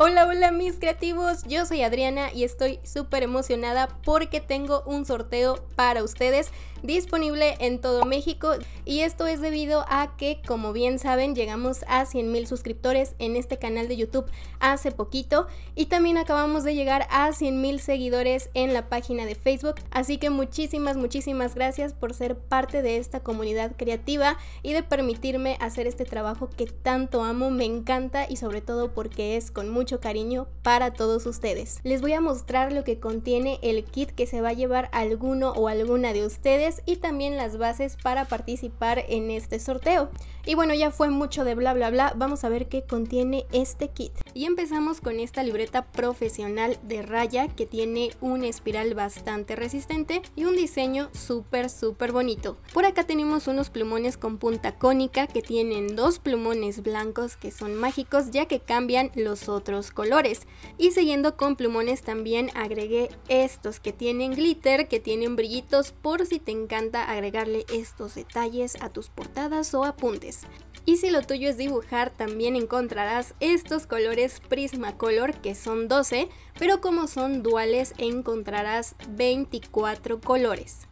Hola, hola mis creativos, yo soy Adriana y estoy súper emocionada porque tengo un sorteo para ustedes disponible en todo México y esto es debido a que, como bien saben, llegamos a mil suscriptores en este canal de YouTube hace poquito y también acabamos de llegar a mil seguidores en la página de Facebook, así que muchísimas, muchísimas gracias por ser parte de esta comunidad creativa y de permitirme hacer este trabajo que tanto amo, me encanta y sobre todo porque es con mucho cariño para todos ustedes. Les voy a mostrar lo que contiene el kit que se va a llevar alguno o alguna de ustedes y también las bases para participar en este sorteo. Y bueno, ya fue mucho de bla bla bla, vamos a ver qué contiene este kit. Y empezamos con esta libreta profesional de raya que tiene un espiral bastante resistente y un diseño súper súper bonito. Por acá tenemos unos plumones con punta cónica que tienen dos plumones blancos que son mágicos ya que cambian los otros colores. Y siguiendo con plumones también agregué estos que tienen glitter, que tienen brillitos por si tengo encanta agregarle estos detalles a tus portadas o apuntes. Y si lo tuyo es dibujar, también encontrarás estos colores Prismacolor, que son 12, pero como son duales, encontrarás 24 colores.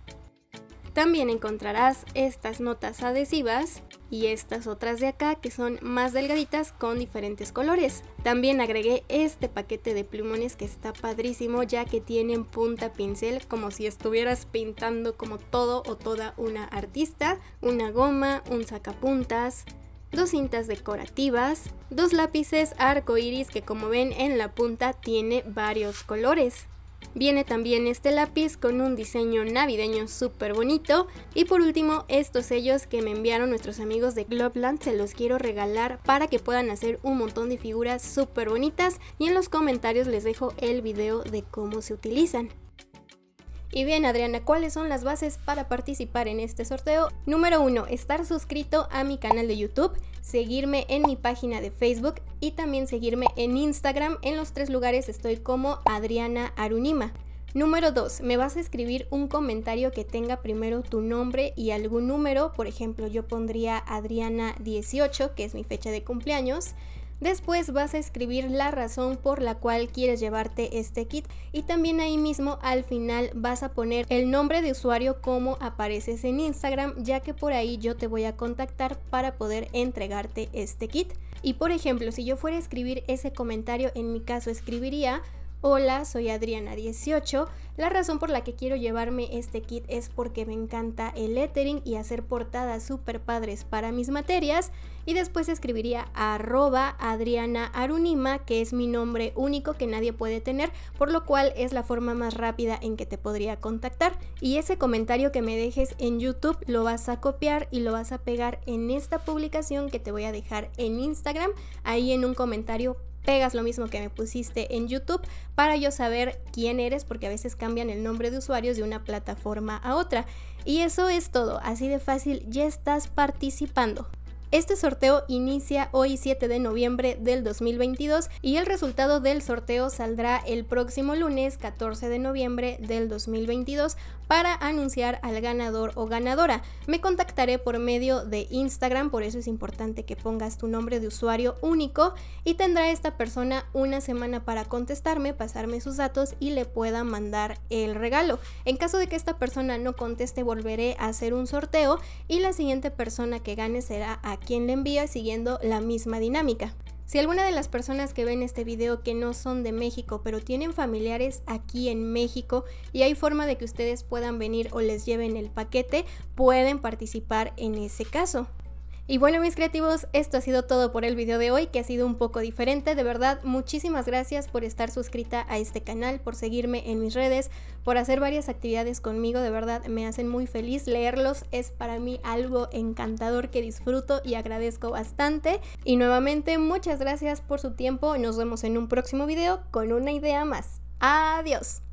También encontrarás estas notas adhesivas y estas otras de acá que son más delgaditas con diferentes colores. También agregué este paquete de plumones que está padrísimo ya que tienen punta pincel como si estuvieras pintando como todo o toda una artista, una goma, un sacapuntas, dos cintas decorativas, dos lápices arco iris que como ven en la punta tiene varios colores. Viene también este lápiz con un diseño navideño súper bonito. Y por último, estos sellos que me enviaron nuestros amigos de Globland se los quiero regalar para que puedan hacer un montón de figuras súper bonitas. Y en los comentarios les dejo el video de cómo se utilizan. Y bien Adriana, ¿cuáles son las bases para participar en este sorteo? Número 1, estar suscrito a mi canal de YouTube, seguirme en mi página de Facebook y también seguirme en Instagram. En los tres lugares estoy como Adriana Arunima. Número 2. Me vas a escribir un comentario que tenga primero tu nombre y algún número. Por ejemplo, yo pondría Adriana18, que es mi fecha de cumpleaños. Después vas a escribir la razón por la cual quieres llevarte este kit y también ahí mismo al final vas a poner el nombre de usuario como apareces en Instagram ya que por ahí yo te voy a contactar para poder entregarte este kit. Y por ejemplo, si yo fuera a escribir ese comentario, en mi caso escribiría Hola, soy Adriana18. La razón por la que quiero llevarme este kit es porque me encanta el lettering y hacer portadas super padres para mis materias. Y después escribiría arroba Adriana Arunima, que es mi nombre único que nadie puede tener, por lo cual es la forma más rápida en que te podría contactar. Y ese comentario que me dejes en YouTube lo vas a copiar y lo vas a pegar en esta publicación que te voy a dejar en Instagram, ahí en un comentario pegas lo mismo que me pusiste en YouTube para yo saber quién eres porque a veces cambian el nombre de usuarios de una plataforma a otra. Y eso es todo, así de fácil ya estás participando. Este sorteo inicia hoy 7 de noviembre del 2022 y el resultado del sorteo saldrá el próximo lunes 14 de noviembre del 2022 para anunciar al ganador o ganadora. Me contactaré por medio de Instagram, por eso es importante que pongas tu nombre de usuario único y tendrá esta persona una semana para contestarme, pasarme sus datos y le pueda mandar el regalo. En caso de que esta persona no conteste, volveré a hacer un sorteo y la siguiente persona que gane será a quien le envía siguiendo la misma dinámica. Si alguna de las personas que ven este video que no son de México, pero tienen familiares aquí en México y hay forma de que ustedes puedan venir o les lleven el paquete, pueden participar en ese caso. Y bueno mis creativos, esto ha sido todo por el video de hoy que ha sido un poco diferente, de verdad muchísimas gracias por estar suscrita a este canal, por seguirme en mis redes, por hacer varias actividades conmigo, de verdad me hacen muy feliz leerlos, es para mí algo encantador que disfruto y agradezco bastante. Y nuevamente muchas gracias por su tiempo, nos vemos en un próximo video con una idea más. Adiós.